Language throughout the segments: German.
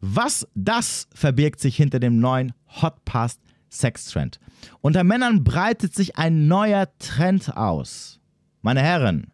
Was das verbirgt sich hinter dem neuen Hot Past Sex Trend. Unter Männern breitet sich ein neuer Trend aus. Meine Herren,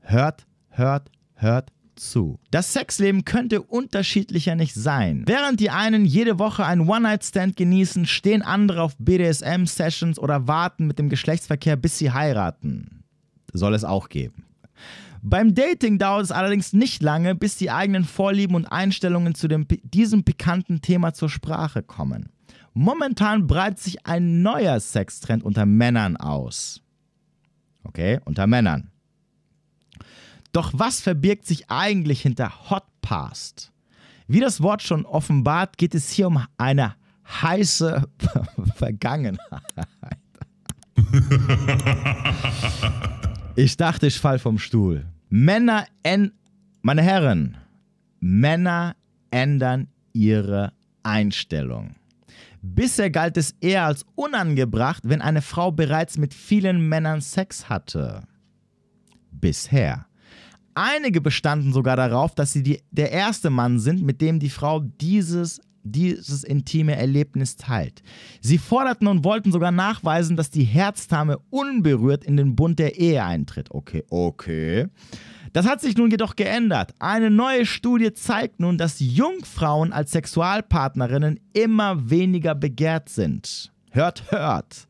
hört, hört, hört zu. Das Sexleben könnte unterschiedlicher nicht sein. Während die einen jede Woche einen One-Night-Stand genießen, stehen andere auf BDSM-Sessions oder warten mit dem Geschlechtsverkehr, bis sie heiraten. Soll es auch geben. Beim Dating dauert es allerdings nicht lange, bis die eigenen Vorlieben und Einstellungen zu dem, diesem pikanten Thema zur Sprache kommen. Momentan breitet sich ein neuer Sextrend unter Männern aus. Okay, unter Männern. Doch was verbirgt sich eigentlich hinter Hot Past? Wie das Wort schon offenbart, geht es hier um eine heiße Vergangenheit. Ich dachte, ich fall vom Stuhl. Männer, en meine Herren, Männer ändern ihre Einstellung. Bisher galt es eher als unangebracht, wenn eine Frau bereits mit vielen Männern Sex hatte. Bisher. Einige bestanden sogar darauf, dass sie die, der erste Mann sind, mit dem die Frau dieses dieses intime Erlebnis teilt. Sie forderten und wollten sogar nachweisen, dass die Herzdame unberührt in den Bund der Ehe eintritt. Okay, okay. Das hat sich nun jedoch geändert. Eine neue Studie zeigt nun, dass Jungfrauen als Sexualpartnerinnen immer weniger begehrt sind. Hört, hört.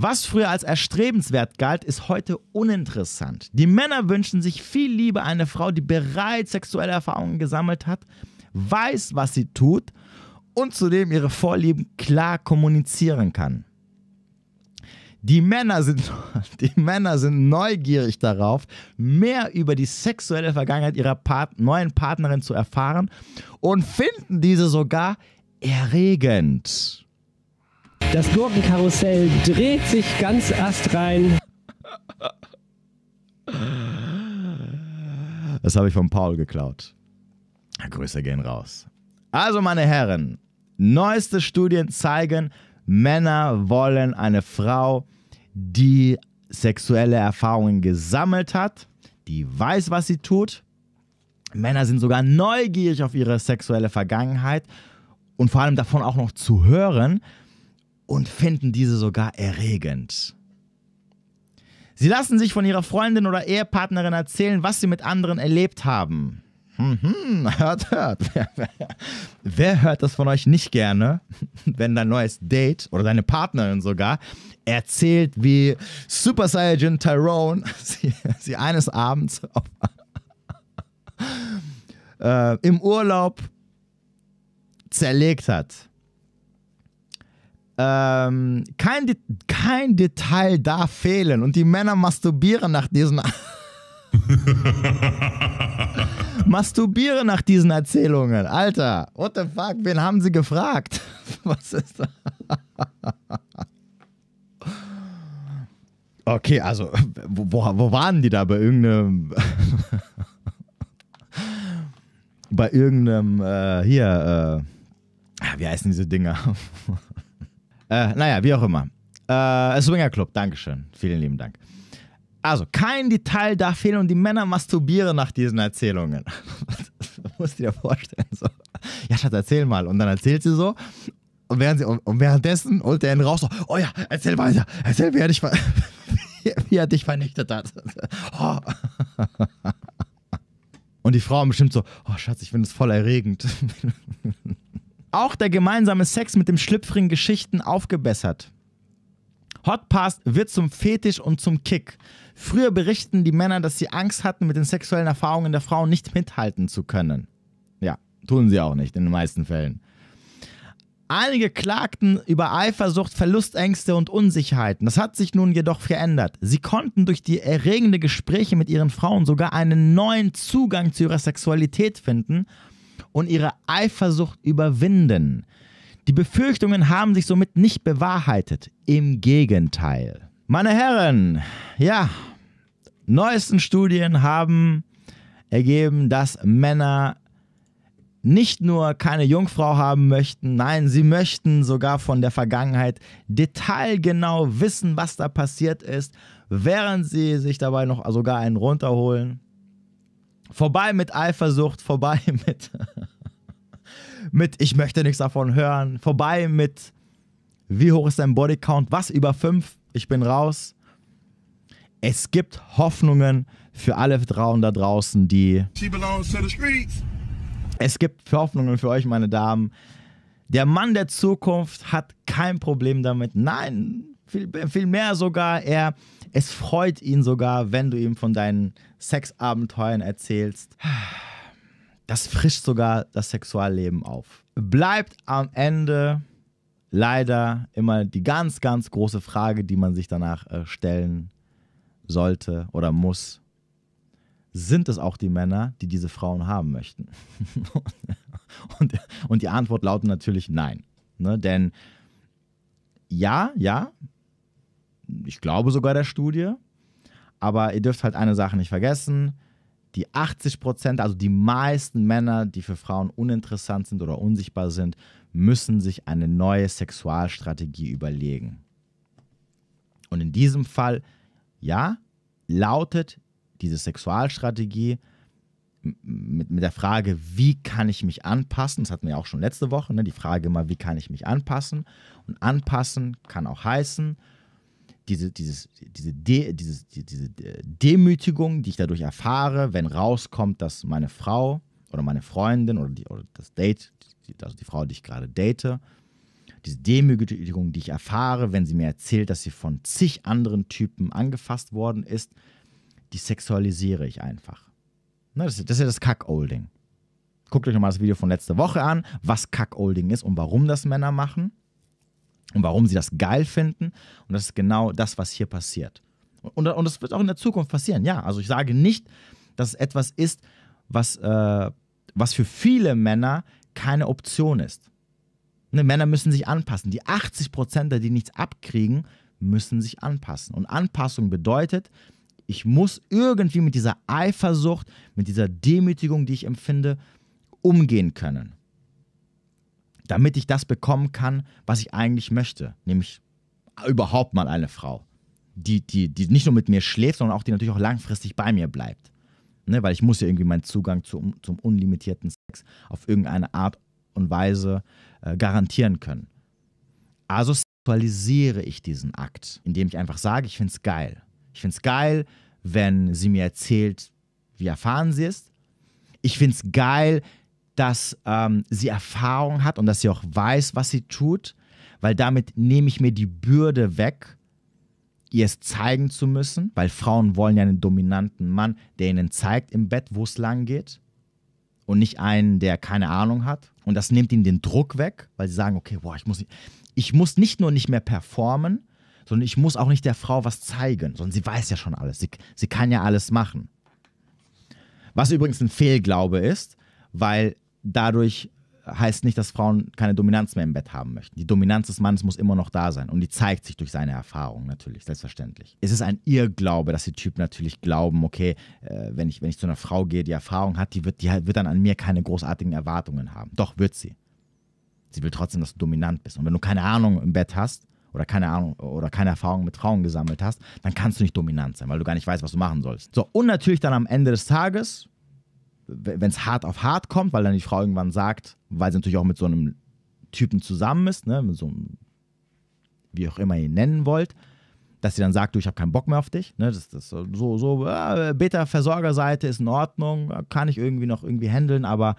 Was früher als erstrebenswert galt, ist heute uninteressant. Die Männer wünschen sich viel lieber eine Frau, die bereits sexuelle Erfahrungen gesammelt hat weiß, was sie tut und zudem ihre Vorlieben klar kommunizieren kann. Die Männer, sind, die Männer sind neugierig darauf, mehr über die sexuelle Vergangenheit ihrer Part neuen Partnerin zu erfahren und finden diese sogar erregend. Das Gurkenkarussell dreht sich ganz astrein. Das habe ich von Paul geklaut. Grüße gehen raus. Also, meine Herren, neueste Studien zeigen, Männer wollen eine Frau, die sexuelle Erfahrungen gesammelt hat, die weiß, was sie tut. Männer sind sogar neugierig auf ihre sexuelle Vergangenheit und vor allem davon auch noch zu hören und finden diese sogar erregend. Sie lassen sich von ihrer Freundin oder Ehepartnerin erzählen, was sie mit anderen erlebt haben. Mhm, hört, hört. Wer, wer hört das von euch nicht gerne, wenn dein neues Date oder deine Partnerin sogar erzählt, wie Super Saiyan Tyrone sie, sie eines Abends auf, äh, im Urlaub zerlegt hat? Ähm, kein, De kein Detail darf fehlen und die Männer masturbieren nach diesen masturbiere nach diesen Erzählungen. Alter, what the fuck? Wen haben sie gefragt? Was ist da? Okay, also, wo, wo waren die da? Bei irgendeinem. bei irgendeinem. Äh, hier, äh, ah, wie heißen diese Dinger? äh, naja, wie auch immer. Äh, Swinger Club, Dankeschön. Vielen lieben Dank. Also, kein Detail darf fehlen und die Männer masturbieren nach diesen Erzählungen. das musst du dir vorstellen. So. Ja, Schatz, erzähl mal. Und dann erzählt sie so. Und, während sie, und währenddessen holt er ihn raus. So, oh ja, erzähl weiter. Erzähl, wie er dich, wie, wie er dich vernichtet hat. Oh. Und die Frauen bestimmt so, oh Schatz, ich finde es voll erregend. Auch der gemeinsame Sex mit dem Schlüpfrigen Geschichten aufgebessert. Hot Past wird zum Fetisch und zum Kick. Früher berichten die Männer, dass sie Angst hatten, mit den sexuellen Erfahrungen der Frauen nicht mithalten zu können. Ja, tun sie auch nicht in den meisten Fällen. Einige klagten über Eifersucht, Verlustängste und Unsicherheiten. Das hat sich nun jedoch verändert. Sie konnten durch die erregenden Gespräche mit ihren Frauen sogar einen neuen Zugang zu ihrer Sexualität finden und ihre Eifersucht überwinden. Die Befürchtungen haben sich somit nicht bewahrheitet. Im Gegenteil. Meine Herren, ja, neuesten Studien haben ergeben, dass Männer nicht nur keine Jungfrau haben möchten, nein, sie möchten sogar von der Vergangenheit detailgenau wissen, was da passiert ist, während sie sich dabei noch sogar einen runterholen. Vorbei mit Eifersucht, vorbei mit mit Ich möchte nichts davon hören. Vorbei mit Wie hoch ist dein Bodycount? Was über 5? Ich bin raus. Es gibt Hoffnungen für alle Frauen da draußen, die. Es gibt Hoffnungen für euch, meine Damen. Der Mann der Zukunft hat kein Problem damit. Nein, viel, viel mehr sogar. Er, es freut ihn sogar, wenn du ihm von deinen Sexabenteuern erzählst das frischt sogar das Sexualleben auf. Bleibt am Ende leider immer die ganz, ganz große Frage, die man sich danach äh, stellen sollte oder muss. Sind es auch die Männer, die diese Frauen haben möchten? und, und, die Antwort lautet natürlich nein. Ne? Denn ja, ja, ich glaube sogar der Studie, aber ihr dürft halt eine Sache nicht vergessen die 80 Prozent, also die meisten Männer, die für Frauen uninteressant sind oder unsichtbar sind, müssen sich eine neue Sexualstrategie überlegen. Und in diesem Fall, ja, lautet diese Sexualstrategie mit, mit der Frage, wie kann ich mich anpassen? Das hatten wir ja auch schon letzte Woche, ne? die Frage immer, wie kann ich mich anpassen? Und anpassen kann auch heißen, diese, dieses, diese, De, dieses, diese äh, Demütigung, die ich dadurch erfahre, wenn rauskommt, dass meine Frau oder meine Freundin oder, die, oder das Date, also die Frau, die ich gerade date, diese Demütigung, die ich erfahre, wenn sie mir erzählt, dass sie von zig anderen Typen angefasst worden ist, die sexualisiere ich einfach. Na, das, das ist ja das Cuckolding. Guckt euch nochmal das Video von letzter Woche an, was Cuckolding ist und warum das Männer machen und warum sie das geil finden. Und das ist genau das, was hier passiert. Und, und das wird auch in der Zukunft passieren, ja. Also ich sage nicht, dass es etwas ist, was, äh, was für viele Männer keine Option ist. Ne, Männer müssen sich anpassen. Die 80 Prozent, die nichts abkriegen, müssen sich anpassen. Und Anpassung bedeutet, ich muss irgendwie mit dieser Eifersucht, mit dieser Demütigung, die ich empfinde, umgehen können damit ich das bekommen kann, was ich eigentlich möchte, nämlich überhaupt mal eine Frau, die, die, die nicht nur mit mir schläft, sondern auch die natürlich auch langfristig bei mir bleibt. Ne, weil ich muss ja irgendwie meinen Zugang zum, zum unlimitierten Sex auf irgendeine Art und Weise äh, garantieren können. Also sexualisiere ich diesen Akt, indem ich einfach sage, ich finde es geil. Ich finde es geil, wenn sie mir erzählt, wie erfahren sie ist. Ich finde es geil, dass ähm, sie Erfahrung hat und dass sie auch weiß, was sie tut, weil damit nehme ich mir die Bürde weg, ihr es zeigen zu müssen, weil Frauen wollen ja einen dominanten Mann, der ihnen zeigt im Bett, wo es lang geht und nicht einen, der keine Ahnung hat. Und das nimmt ihnen den Druck weg, weil sie sagen, okay, boah, ich muss nicht, ich muss nicht nur nicht mehr performen, sondern ich muss auch nicht der Frau was zeigen, sondern sie weiß ja schon alles, sie, sie kann ja alles machen. Was übrigens ein Fehlglaube ist, weil dadurch heißt nicht, dass Frauen keine Dominanz mehr im Bett haben möchten. Die Dominanz des Mannes muss immer noch da sein und die zeigt sich durch seine Erfahrung natürlich, selbstverständlich. Es ist ein Irrglaube, dass die Typen natürlich glauben, okay, äh, wenn, ich, wenn ich zu einer Frau gehe, die Erfahrung hat, die wird, die wird dann an mir keine großartigen Erwartungen haben. Doch, wird sie. Sie will trotzdem, dass du dominant bist. Und wenn du keine Ahnung im Bett hast oder keine Ahnung oder keine Erfahrung mit Frauen gesammelt hast, dann kannst du nicht dominant sein, weil du gar nicht weißt, was du machen sollst. So, und natürlich dann am Ende des Tages wenn es hart auf hart kommt, weil dann die Frau irgendwann sagt, weil sie natürlich auch mit so einem Typen zusammen ist, ne, mit so einem, wie auch immer ihr ihn nennen wollt, dass sie dann sagt, du, ich habe keinen Bock mehr auf dich. Ne, das, das so, so äh, Beta-Versorgerseite ist in Ordnung, äh, kann ich irgendwie noch irgendwie handeln, aber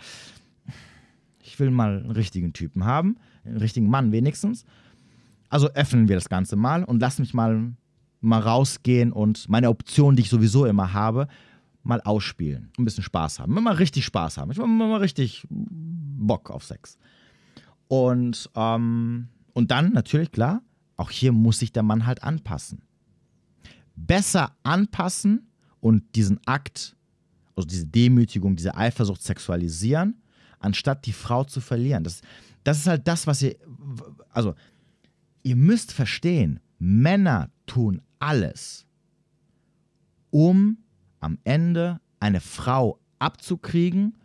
ich will mal einen richtigen Typen haben, einen richtigen Mann wenigstens. Also öffnen wir das Ganze mal und lass mich mal, mal rausgehen und meine Option, die ich sowieso immer habe, mal ausspielen. Ein bisschen Spaß haben. Mal richtig Spaß haben. Ich will mal richtig Bock auf Sex. Und, ähm, und dann natürlich, klar, auch hier muss sich der Mann halt anpassen. Besser anpassen und diesen Akt, also diese Demütigung, diese Eifersucht sexualisieren, anstatt die Frau zu verlieren. Das, das ist halt das, was ihr, also ihr müsst verstehen, Männer tun alles, um am Ende eine Frau abzukriegen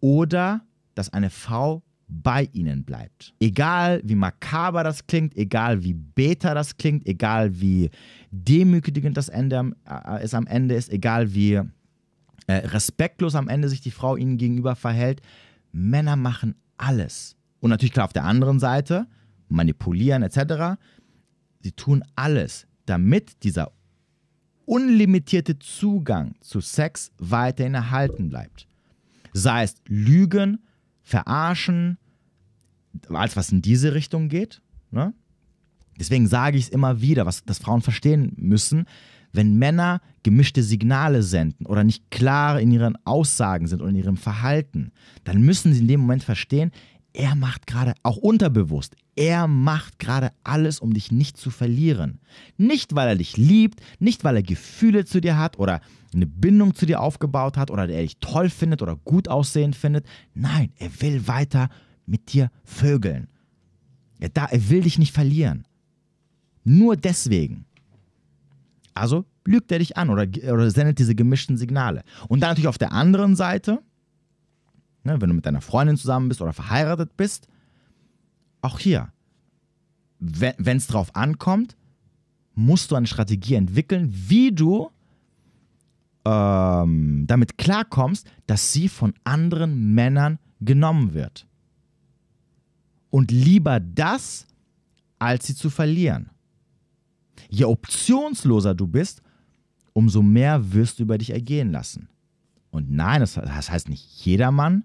oder dass eine Frau bei ihnen bleibt. Egal wie makaber das klingt, egal wie beta das klingt, egal wie demütigend das Ende äh, es am Ende ist, egal wie äh, respektlos am Ende sich die Frau ihnen gegenüber verhält, Männer machen alles. Und natürlich klar auf der anderen Seite, manipulieren etc. Sie tun alles, damit dieser unlimitierte Zugang zu Sex weiterhin erhalten bleibt. Sei es Lügen, Verarschen, alles was in diese Richtung geht. Ne? Deswegen sage ich es immer wieder, was das Frauen verstehen müssen, wenn Männer gemischte Signale senden oder nicht klar in ihren Aussagen sind oder in ihrem Verhalten, dann müssen sie in dem Moment verstehen, er macht gerade, auch unterbewusst, er macht gerade alles, um dich nicht zu verlieren. Nicht, weil er dich liebt, nicht, weil er Gefühle zu dir hat oder eine Bindung zu dir aufgebaut hat oder er dich toll findet oder gut aussehend findet. Nein, er will weiter mit dir vögeln. Er, da, er will dich nicht verlieren. Nur deswegen. Also lügt er dich an oder, oder sendet diese gemischten Signale. Und dann natürlich auf der anderen Seite ne, wenn du mit deiner Freundin zusammen bist oder verheiratet bist, auch hier, wenn es drauf ankommt, musst du eine Strategie entwickeln, wie du ähm, damit klarkommst, dass sie von anderen Männern genommen wird. Und lieber das, als sie zu verlieren. Je optionsloser du bist, umso mehr wirst du über dich ergehen lassen. Und nein, das, heißt nicht jeder Mann,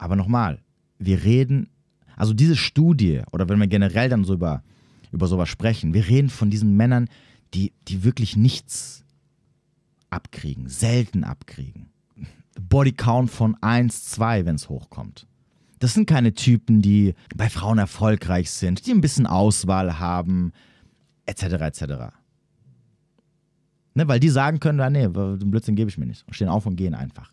aber nochmal, wir reden, also diese Studie, oder wenn wir generell dann so über, über sowas sprechen, wir reden von diesen Männern, die, die wirklich nichts abkriegen, selten abkriegen. Bodycount von 1, 2, wenn es hochkommt. Das sind keine Typen, die bei Frauen erfolgreich sind, die ein bisschen Auswahl haben, etc., etc. Ne, weil die sagen können, nee, den Blödsinn gebe ich mir nicht. Und stehen auf und gehen einfach.